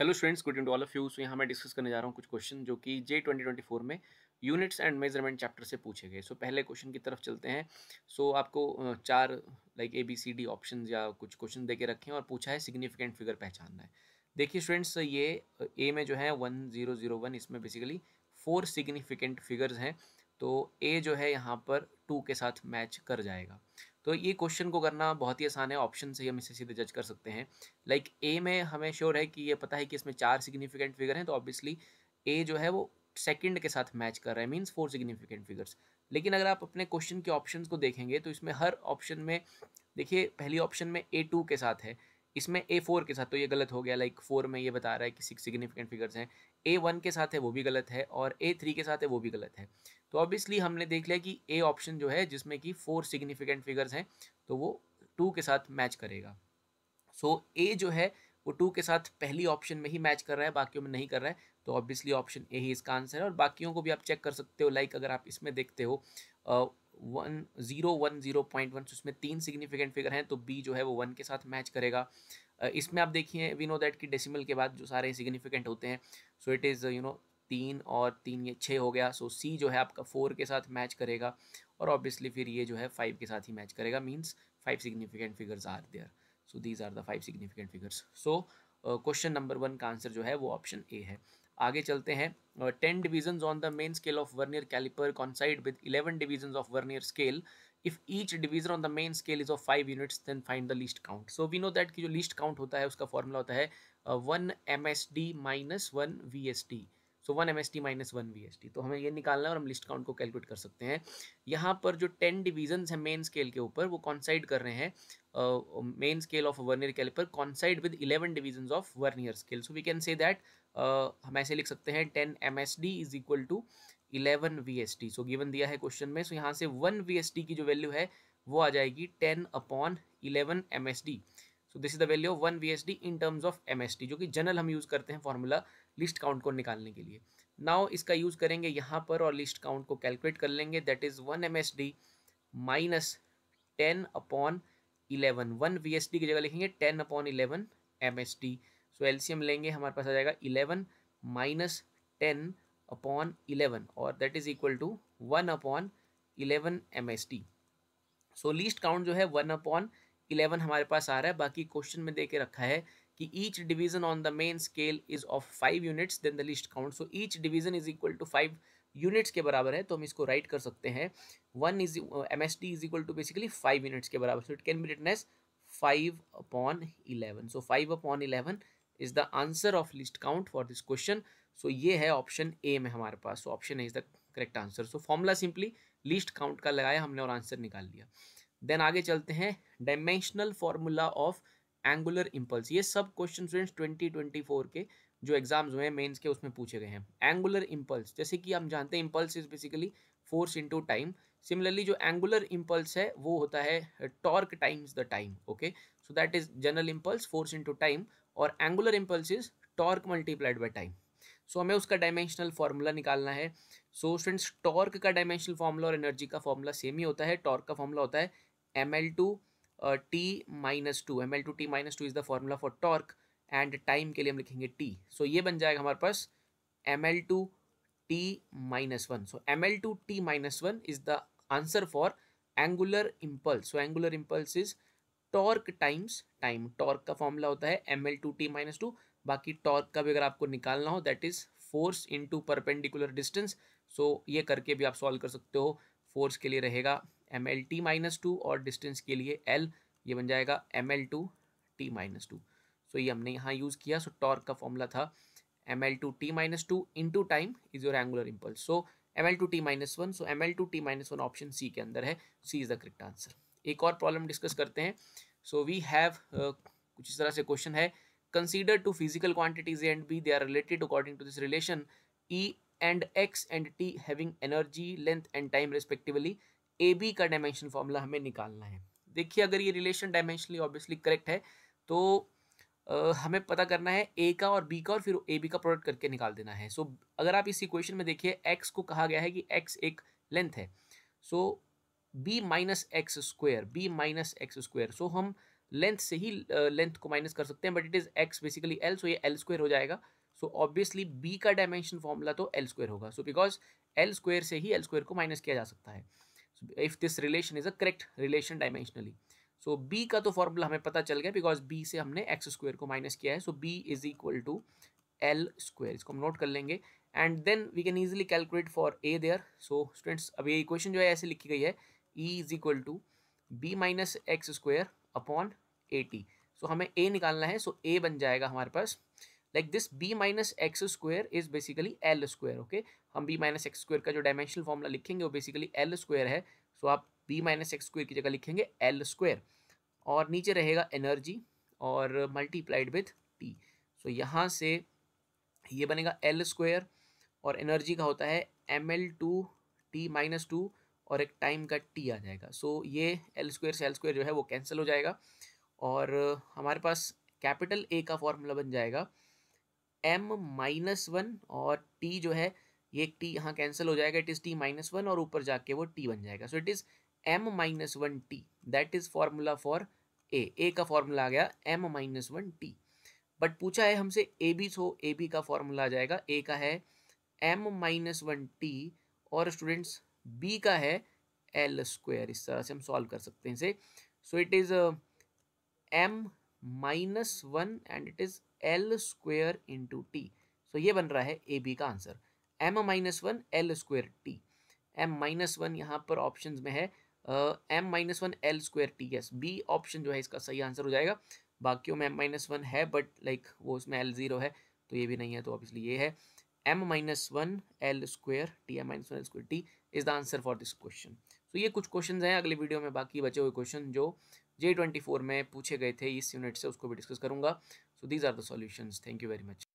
Hello students good to all of you so यहाँ मैं discuss करने जा रहा हूँ कुछ क्वेश्चन जो कि जे 2024 में यूनिट्स एंड मेजरमेंट चैप्टर से पूछे गए सो so, पहले क्वेश्चन की तरफ चलते हैं सो so, आपको चार like A B C D option या कुछ क्वेश्चन दे के रखे हैं और पूछा है सिग्निफिकेंट फिगर पहचानना है देखिए स्टूडेंट्स ये ए में जो है वन जीरो जीरो वन इसमें बेसिकली फोर सिग्निफिकेंट फिगर्स हैं तो ए जो है यहाँ पर टू के साथ मैच कर जाएगा तो ये क्वेश्चन को करना बहुत ही आसान है ऑप्शन से हम इसे सीधे जज कर सकते हैं लाइक like ए में हमें श्योर है कि ये पता है कि इसमें चार सिग्निफिकेंट फिगर हैं तो ऑब्वियसली ए जो है वो सेकंड के साथ मैच कर रहा है मीन्स फोर सिग्निफिकेंट फिगर्स लेकिन अगर आप अपने क्वेश्चन के ऑप्शन को देखेंगे तो इसमें हर ऑप्शन में देखिए पहली ऑप्शन में ए टू के साथ है इसमें ए फोर के साथ तो ये गलत हो गया लाइक फोर में ये बता रहा है कि सिक्स सिग्निफिकेंट फिगर्स हैं ए वन के साथ है वो भी गलत है और ए थ्री के साथ है वो भी गलत है तो ऑब्वियसली हमने देख लिया कि ए ऑप्शन जो है जिसमें कि फोर सिग्निफिकेंट फिगर्स हैं तो वो टू के साथ मैच करेगा सो so, ए जो है वो टू के साथ पहली ऑप्शन में ही मैच कर रहा है बाकियों में नहीं कर रहा है तो ऑब्वियसली ऑप्शन ए ही इसका आंसर है और बाकियों को भी आप चेक कर सकते हो लाइक अगर आप इसमें देखते हो one zero one zero point one उसमें तीन सिग्निफिकेंट फिगर हैं तो बी जो है वो वन के साथ मैच करेगा इसमें आप देखिए वी नो दैट कि डेसिमल के बाद जो सारे सिग्निफिकेंट होते हैं so it is you know तीन और तीन ये छः हो गया सो so, सी जो है आपका फोर के साथ मैच करेगा और ऑब्वियसली फिर ये जो है फाइव के साथ ही मैच करेगा means five significant figures are there so these are the five significant figures so question number one का आंसर जो है वो ऑप्शन ए है आगे चलते हैं ten division on the main scale of vernier caliper coincide with eleven division of vernier scale if each division on the main scale is of five units then find the least count so we know that की जो list count होता है उसका formula होता है one M S D minus one V S D so one M S T minus one V S T तो हमें ये निकालना है और हम लिस्ट काउंट को कैलकुलेट कर सकते हैं यहाँ पर जो टेन डिवीजन है मेन स्केल के ऊपर वो कॉन्साइड कर रहे हैं main scale of vernier caliper coincide with eleven division of vernier scale so we can say that हम ऐसे लिख सकते हैं ten M S D is equal to eleven V S T so given दिया है क्वेश्चन में सो so यहाँ से वन वी एस टी की जो वैल्यू है वो आ जाएगी ten upon eleven M S D so this is the value of one V in terms of M जो कि जनरल हम यूज़ करते हैं फॉर्मूला लिस्ट काउंट को निकालने के लिए नाउ इसका यूज़ करेंगे यहाँ पर और लिस्ट काउंट को कैलकुलेट कर लेंगे that is one M S D minus ten upon eleven one V S D की जगह लिखेंगे ten upon eleven M S D so LCM लेंगे हमारे पास आ जाएगा eleven minus ten upon eleven और that is equal to one upon eleven M S T so least count जो है वन अपॉन इलेवन हमारे पास आ रहा है बाकी क्वेश्चन में दे के रखा है कि each division on the main scale is of five units then the least count so each division is equal to five units के बराबर है तो हम इसको राइट कर सकते हैं one is M S D is equal to basically five units के बराबर so it can be written as five upon eleven so five upon eleven is the answer of least count for this question so ये है option A में हमारे पास so option A is the correct answer so formula simply least count का लगाया हमने और answer निकाल लिया देन आगे चलते हैं dimensional formula of angular impulse ये सब question students twenty twenty four के जो एग्जाम्स हुए हैं मेन्स के उसमें पूछे गए हैं एंगुलर इम्पल्स जैसे कि हम जानते हैं impulse is basically force into time similarly जो एंगुलर इम्पल्स है वो होता है torque times the time okay so that is general impulse force into time और angular impulse is torque multiplied by time so हमें उसका डायमेंशनल फार्मूला निकालना है सो स्टूडेंट्स टॉर्क का डायमेंशनल फार्मूला और एनर्जी का फार्मूला सेम ही होता है टॉर्क का फार्मूला होता है M L two T minus to M L two T minus two is the formula for torque and time के लिए हम लिखेंगे टी सो so, ये बन जाएगा हमारे पास M L two T minus one so M L two T minus one is the answer for angular impulse so angular impulse is torque times time torque का फॉर्मूला होता है M L two T minus two बाकी torque का भी अगर आपको निकालना हो that is force into perpendicular distance so ये करके भी आप सॉल्व कर सकते हो फोर्स के लिए रहेगा M L T minus two और डिस्टेंस के लिए एल ये बन जाएगा M L two T minus two so ये हमने यहाँ यूज़ किया सो टॉर्क का फॉर्मूला था M L two T minus two into time is your angular impulse so M L two T minus one so M L two T minus one option C के अंदर है C is the correct answer एक और problem discuss करते हैं so we have कुछ इस तरह से क्वेश्चन है consider two physical quantities and B they are related according to this relation E and X and T having energy length and time respectively A B का dimension formula हमें निकालना है देखिए अगर ये रिलेशन डायमेंशनली ऑब्वियसली करेक्ट है तो आ, हमें पता करना है ए का और बी का और फिर ए बी का प्रोडक्ट करके निकाल देना है सो so, अगर आप इस इक्वेशन में देखिए एक्स को कहा गया है कि एक्स एक लेंथ है so B minus X square B minus X square so हम लेंथ से ही लेंथ को माइनस कर सकते हैं but it is X basically L so ये एल स्क्वेयर हो जाएगा सो ऑब्वियसली बी का डायमेंशन फॉर्मूला तो एल स्क्वेयर होगा सो बिकॉज एल स्क्वेयर से ही एल स्क्वेयर को माइनस किया जा सकता है if this relation is a correct relation dimensionally so B का तो फॉर्मूला हमें पता चल गया बिकॉज बी से हमने एक्स स्क्वायर को माइनस किया है so B is equal to L square इसको हम नोट कर लेंगे and then we can easily calculate for A there so students अब ये इक्वेशन जो है ऐसे लिखी गई है E is equal to B minus X square upon A T so हमें ए निकालना है सो so ए बन जाएगा हमारे पास like this B minus X square is basically L square okay हम बी माइनस एक्स स्क्वायर का जो डायमेंशनल फॉर्मूला लिखेंगे वो बेसिकली एल स्क्वायर है सो so आप बी माइनस एक्स स्क्वायर की जगह लिखेंगे एल स्क्वायर और नीचे रहेगा एनर्जी और मल्टीप्लाइड विथ टी सो यहाँ से ये बनेगा एल स्क्वायर और एनर्जी का होता है M L two T minus two और एक टाइम का टी आ जाएगा सो so, ये एल स्क्वायर से एल स्क्वायर जो है वो कैंसिल हो जाएगा और हमारे पास कैपिटल ए का फॉर्मूला बन जाएगा एम माइनस वन और टी जो है ये टी यहाँ कैंसिल हो जाएगा it is T minus one और ऊपर जाके वो टी बन जाएगा so it is M minus one T that is formula for A A का फार्मूला आ गया M minus one T but पूछा है हमसे A B so A B का फार्मूला आ जाएगा ए का है एम माइनस वन टी और स्टूडेंट्स बी का है एल स्क्वायर इस तरह से हम सॉल्व कर सकते हैं इसे so it is M minus one and it is L square into T so ये बन रहा है ए बी का answer M minus one L square T M minus one यहाँ पर ऑप्शन में है M minus one L square T as B option जो है इसका सही आंसर हो जाएगा बाकी में एम माइनस वन है बट लाइक like, वो उसमें एल ज़ीरो है तो ये भी नहीं है तो ऑब्वियसली ये है M minus one L square T M minus one L square T is the answer for this question so ये कुछ क्वेश्चन हैं अगले वीडियो में बाकी बचे हुए क्वेश्चन जो जे ट्वेंटी फोर में पूछे गए थे इस यूनिट से उसको भी डिस्कस करूँगा So these are the solutions. Thank you very much.